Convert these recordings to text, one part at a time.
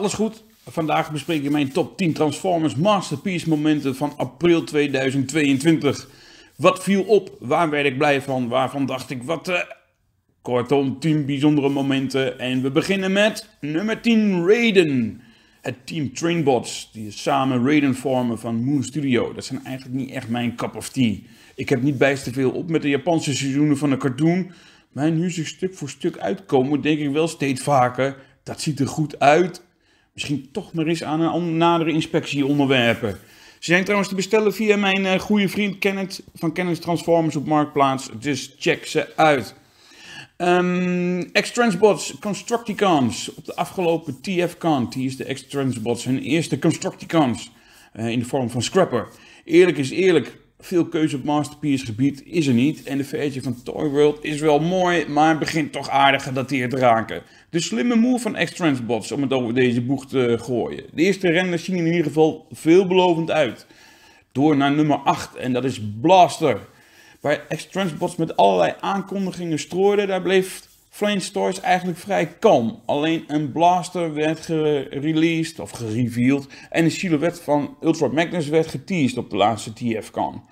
alles goed. Vandaag bespreek ik mijn top 10 Transformers Masterpiece momenten van april 2022. Wat viel op? Waar werd ik blij van? Waarvan dacht ik wat? Uh... Kortom, 10 bijzondere momenten. En we beginnen met nummer 10 Raiden. Het team Trainbots, die samen Raiden vormen van Moon Studio. Dat zijn eigenlijk niet echt mijn cup of tea. Ik heb niet bijster veel op met de Japanse seizoenen van de cartoon. Maar nu ze stuk voor stuk uitkomen, denk ik wel steeds vaker... dat ziet er goed uit, misschien toch maar eens aan een nadere inspectie onderwerpen. Ze zijn trouwens te bestellen via mijn eh, goede vriend Kenneth van Kenneth Transformers op Marktplaats. Dus check ze uit. Um, X-Transbots, Constructicons. Op de afgelopen tf die is de X-Transbots hun eerste Constructicons. Eh, in de vorm van Scrapper. Eerlijk is eerlijk, veel keuze op Masterpiece gebied is er niet en de versie van Toy World is wel mooi, maar begint toch aardig gedateerd te raken. De slimme move van X-Transbots om het over deze boeg te gooien. De eerste renders zien in ieder geval veelbelovend uit. Door naar nummer 8 en dat is Blaster. Waar X-Transbots met allerlei aankondigingen strooide, daar bleef Flame Toys eigenlijk vrij kalm. Alleen een blaster werd gereleased of gereveeld en de silhouet van Ultra Magnus werd geteased op de laatste TF-con.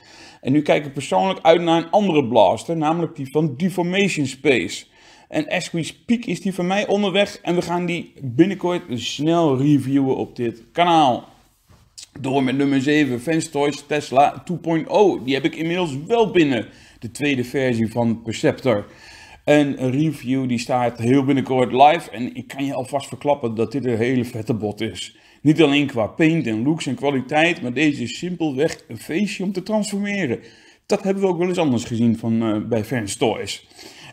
En nu kijk ik persoonlijk uit naar een andere blaster, namelijk die van Deformation Space. En as we speak is die van mij onderweg en we gaan die binnenkort snel reviewen op dit kanaal. Door met nummer 7, Fans Toys Tesla 2.0. Die heb ik inmiddels wel binnen, de tweede versie van Perceptor. En een review die staat heel binnenkort live. En ik kan je alvast verklappen dat dit een hele vette bot is. Niet alleen qua paint en looks en kwaliteit, maar deze is simpelweg een feestje om te transformeren. Dat hebben we ook wel eens anders gezien van, eh, bij Fans Toys.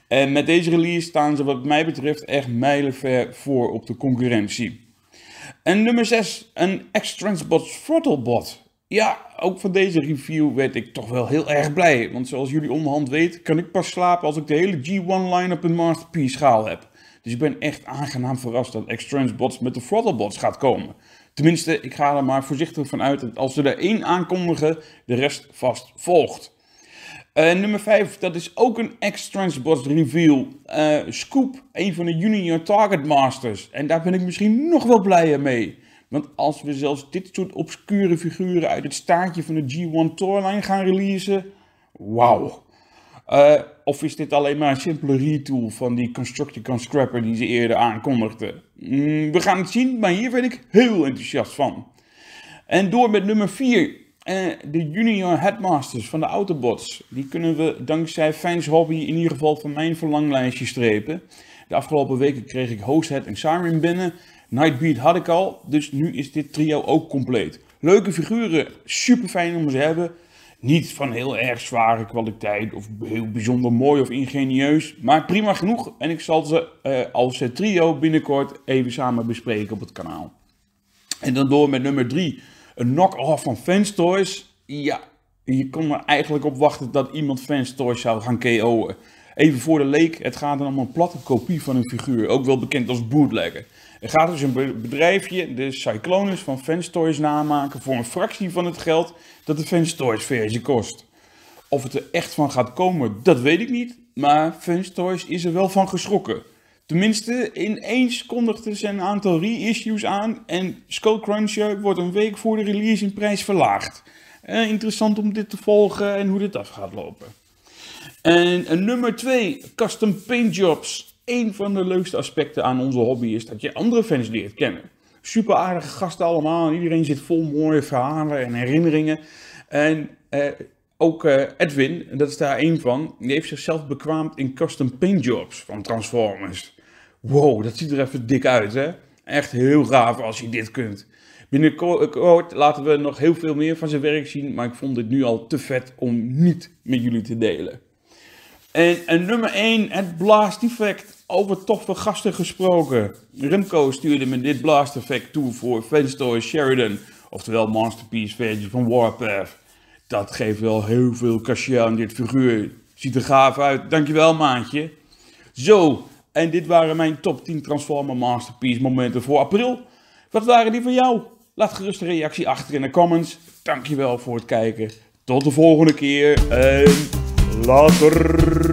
En met deze release staan ze wat mij betreft echt mijlenver voor op de concurrentie. En nummer 6, een X-Transbot Throttlebot. Ja, ook van deze review werd ik toch wel heel erg blij. Want zoals jullie onderhand weten, kan ik pas slapen als ik de hele G1-line op een Masterpiece schaal heb. Dus ik ben echt aangenaam verrast dat Extrans bots met de Throttlebots gaat komen. Tenminste, ik ga er maar voorzichtig van uit dat als ze er één aankondigen, de rest vast volgt. Eh, nummer 5, dat is ook een x Bots reveal. Eh, Scoop, een van de junior target masters. En daar ben ik misschien nog wel blijer mee. Want als we zelfs dit soort obscure figuren uit het staartje van de G1 Tourline gaan releasen, wauw. Eh, of is dit alleen maar een simpele retool van die Constructicon Scrapper die ze eerder aankondigden? Mm, we gaan het zien, maar hier ben ik heel enthousiast van. En door met nummer 4. Eh, de junior headmasters van de Autobots. Die kunnen we dankzij Fans Hobby in ieder geval van mijn verlanglijstje strepen. De afgelopen weken kreeg ik Head en Siren binnen. Nightbeat had ik al, dus nu is dit trio ook compleet. Leuke figuren, super fijn om ze te hebben. Niet van heel erg zware kwaliteit of heel bijzonder mooi of ingenieus, maar prima genoeg. En ik zal ze eh, als het trio binnenkort even samen bespreken op het kanaal. En dan door met nummer 3, een knock-off van Fans Toys. Ja, je kon er eigenlijk op wachten dat iemand Fans Toys zou gaan KO'en. Even voor de leek, het gaat dan om een platte kopie van een figuur, ook wel bekend als bootlegger. Er gaat dus een bedrijfje de Cyclonus van Fanstoys namaken voor een fractie van het geld dat de Fanstoys versie kost. Of het er echt van gaat komen, dat weet ik niet, maar Fanstoys is er wel van geschrokken. Tenminste, ineens kondigden ze een aantal reissues aan en Skullcruncher wordt een week voor de release in prijs verlaagd. Eh, interessant om dit te volgen en hoe dit af gaat lopen. En, eh, nummer 2, custom paint jobs. Een van de leukste aspecten aan onze hobby is dat je andere fans leert kennen. Super aardige gasten allemaal. Iedereen zit vol mooie verhalen en herinneringen. En eh, ook eh, Edwin, dat is daar één van, die heeft zichzelf bekwaamd in custom paint jobs van Transformers. Wow, dat ziet er even dik uit, hè? Echt heel gaaf als je dit kunt. Binnenkort laten we nog heel veel meer van zijn werk zien, maar ik vond dit nu al te vet om niet met jullie te delen. En, en nummer 1, het blast effect. Over toffe gasten gesproken. Remco stuurde me dit blast effect toe voor Fenstoy Sheridan. Oftewel Masterpiece versie van Warpath. Dat geeft wel heel veel cachet aan dit figuur. Ziet er gaaf uit. Dankjewel maandje. Zo, en dit waren mijn top 10 Transformer Masterpiece momenten voor april. Wat waren die van jou? Laat gerust een reactie achter in de comments. Dankjewel voor het kijken. Tot de volgende keer en later.